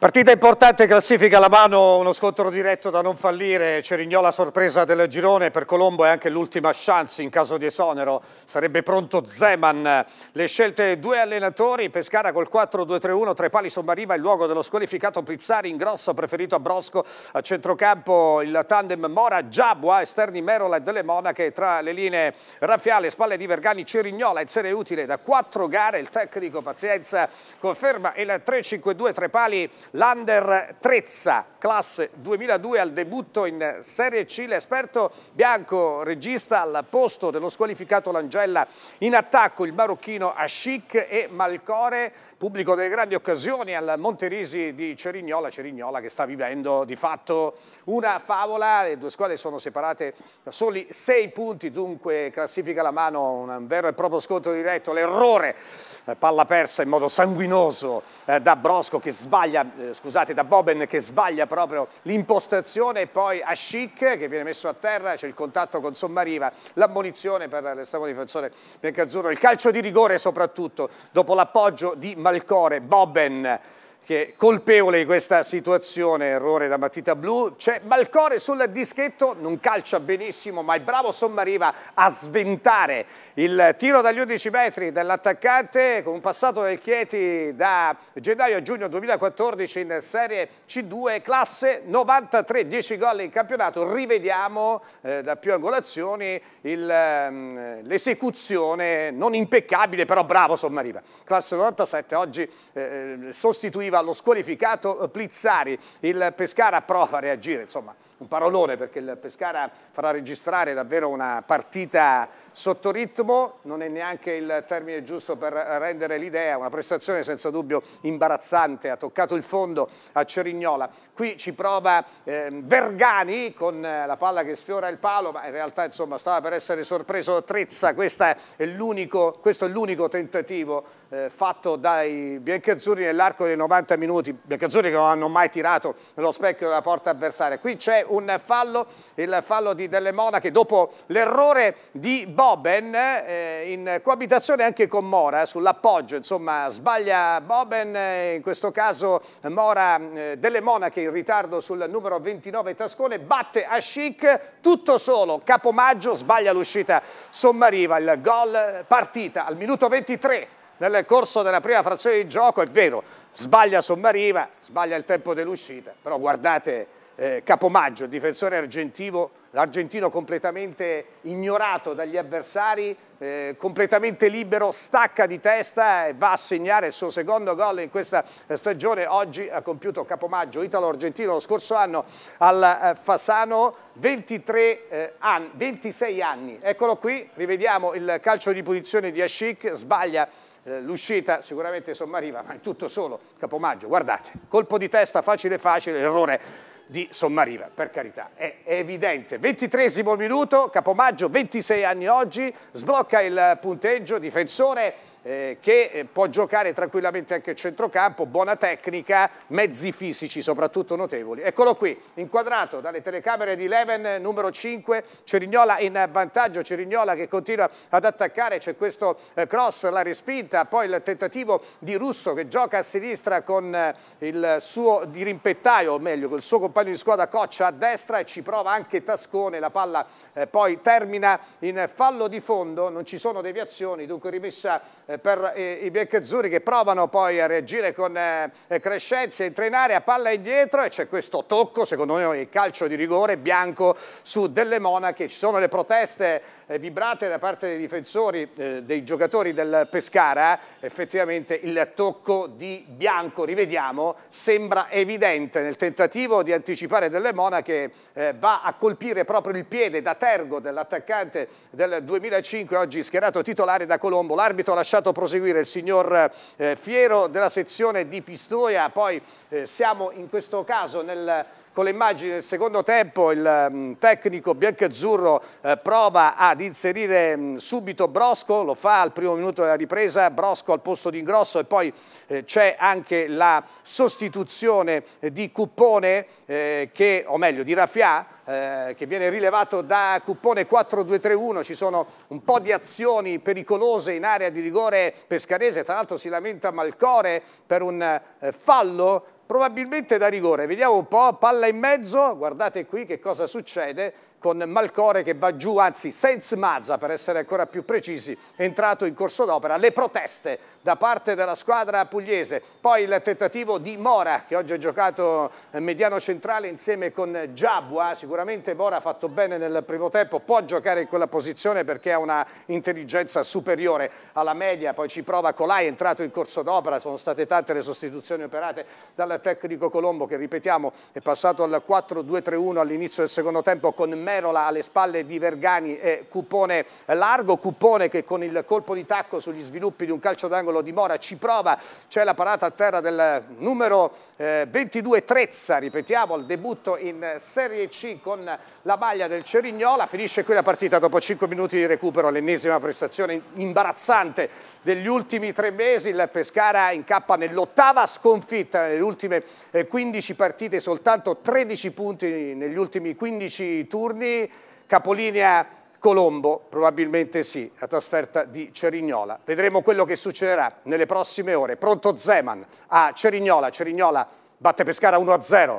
Partita importante, classifica alla mano, uno scontro diretto da non fallire, Cerignola sorpresa del girone, per Colombo è anche l'ultima chance in caso di esonero, sarebbe pronto Zeman. Le scelte due allenatori, Pescara col 4-2-3-1, tre pali sommariva il luogo dello squalificato Pizzari, ingrosso preferito a Brosco, a centrocampo il tandem Mora, Giabua, esterni Merola e Delle Monache, tra le linee Raffiale, spalle di Vergani, Cerignola in serie utile da quattro gare, il tecnico Pazienza conferma il 3-5-2, tre pali l'Under Trezza, classe 2002 al debutto in Serie C, l'esperto bianco regista al posto dello squalificato Langella in attacco il marocchino Ashik e Malcore pubblico delle grandi occasioni al Monterisi di Cerignola, Cerignola che sta vivendo di fatto una favola, le due squadre sono separate da soli sei punti, dunque classifica la mano un vero e proprio scontro diretto, l'errore, eh, palla persa in modo sanguinoso eh, da Brosco che sbaglia, eh, scusate, da Boben che sbaglia proprio l'impostazione e poi a Schick che viene messo a terra, c'è il contatto con Sommariva, l'ammonizione per l'estremo difensore biancazzurro, il calcio di rigore soprattutto dopo l'appoggio di Maria del Valcore, Boben, che è colpevole di questa situazione, errore da matita blu, c'è Malcore sul dischetto, non calcia benissimo, ma il bravo Sommariva a sventare il tiro dagli 11 metri dell'attaccante con un passato del Chieti da gennaio a giugno 2014 in Serie C2, classe 93, 10 gol in campionato, rivediamo eh, da più angolazioni mm, l'esecuzione non impeccabile, però bravo Sommariva, classe 97, oggi eh, eh sostituiva arriva lo squalificato Plizzari, il Pescara prova a reagire, insomma un parolone perché il Pescara farà registrare davvero una partita sotto ritmo, non è neanche il termine giusto per rendere l'idea, una prestazione senza dubbio imbarazzante, ha toccato il fondo a Cerignola. Qui ci prova eh, Vergani con eh, la palla che sfiora il palo, ma in realtà insomma stava per essere sorpreso Trezza, è questo è l'unico tentativo eh, fatto dai biancazzurri nell'arco dei 90 minuti, biancazzurri che non hanno mai tirato nello specchio della porta avversaria. Qui c'è un fallo, il fallo di Delle Monache dopo l'errore di Boben eh, in coabitazione anche con Mora eh, sull'appoggio, insomma sbaglia Boben, eh, in questo caso Mora eh, Delle Monache in ritardo sul numero 29 Tascone, batte a Chic, tutto solo, Capomaggio sbaglia l'uscita sommariva, il gol partita al minuto 23 nel corso della prima frazione di gioco, è vero, sbaglia sommariva, sbaglia il tempo dell'uscita, però guardate eh, Capomaggio, difensore argentino, l'argentino completamente ignorato dagli avversari, eh, completamente libero, stacca di testa e va a segnare il suo secondo gol in questa eh, stagione. Oggi ha compiuto Capomaggio italo-argentino lo scorso anno al eh, Fasano, 23, eh, anni, 26 anni. Eccolo qui, rivediamo il calcio di punizione di Ashik, sbaglia eh, l'uscita sicuramente sommariva, ma è tutto solo Capomaggio, guardate, colpo di testa facile facile, errore di Sommariva, per carità, è, evidente. Ventitresimo minuto, Capomaggio, 26 anni oggi, sblocca il punteggio, difensore eh, che eh, può giocare tranquillamente anche a centrocampo, buona tecnica, mezzi fisici soprattutto notevoli. Eccolo qui, inquadrato dalle telecamere di Leven, numero 5, Cerignola in vantaggio, Cerignola che continua ad attaccare, c'è questo eh, cross, la respinta, poi il tentativo di Russo che gioca a sinistra con eh, il suo dirimpettaio, o meglio col suo compagno di squadra Coccia a destra e ci prova anche Tascone, la palla eh, poi termina in fallo di fondo, non ci sono deviazioni, dunque rimessa eh, per eh, i biancazzurri che provano poi a reagire con eh, Crescenzi, entra in area, palla indietro e c'è questo tocco, secondo noi calcio di rigore bianco su Delle Monache, ci sono le proteste eh, vibrate da parte dei difensori, eh, dei giocatori del Pescara, effettivamente il tocco di Bianco, rivediamo, sembra evidente nel tentativo di anticipare delle monache, eh, va a colpire proprio il piede da tergo dell'attaccante del 2005, oggi schierato titolare da Colombo. L'arbitro ha lasciato proseguire il signor eh, Fiero della sezione di Pistoia, poi eh, siamo in questo caso nel con le immagini del secondo tempo il mm, tecnico biancazzurro eh, prova a di inserire mm, subito Brosco, lo fa al primo minuto della ripresa, Brosco al posto di Ingrosso e poi eh, c'è anche la sostituzione eh, di Cuppone, eh, che, o meglio di Raffià, che viene rilevato da Cuppone 4-2-3-1, ci sono un po' di azioni pericolose in area di rigore pescarese, tra l'altro si lamenta Malcore per un fallo probabilmente da rigore, vediamo un po', palla in mezzo, guardate qui che cosa succede, con Malcore che va giù, anzi Senz Mazza per essere ancora più precisi, è entrato in corso d'opera, le proteste da parte della squadra pugliese. Poi il tentativo di Mora che oggi ha giocato eh, mediano centrale insieme con Giabua, sicuramente Mora ha fatto bene nel primo tempo, può giocare in quella posizione perché ha una intelligenza superiore alla media, poi ci prova Colai, è entrato in corso d'opera, sono state tante le sostituzioni operate dal tecnico Colombo che ripetiamo è passato al 4-2-3-1 all'inizio del secondo tempo con Merola alle spalle di Vergani e Cupone largo, Cupone che con il colpo di tacco sugli sviluppi di un calcio d'angolo angolo di Mora, ci prova, c'è la parata a terra del numero eh, 22 Trezza, ripetiamo, il debutto in Serie C con la maglia del Cerignola, finisce qui la partita dopo 5 minuti di recupero, l'ennesima prestazione imbarazzante degli ultimi tre mesi, il Pescara incappa nell'ottava sconfitta nelle ultime 15 eh, partite, soltanto 13 punti negli ultimi 15 turni, capolinea Colombo probabilmente sì, la trasferta di Cerignola. Vedremo quello che succederà nelle prossime ore. Pronto Zeman a Cerignola, Cerignola batte Pescara 1-0.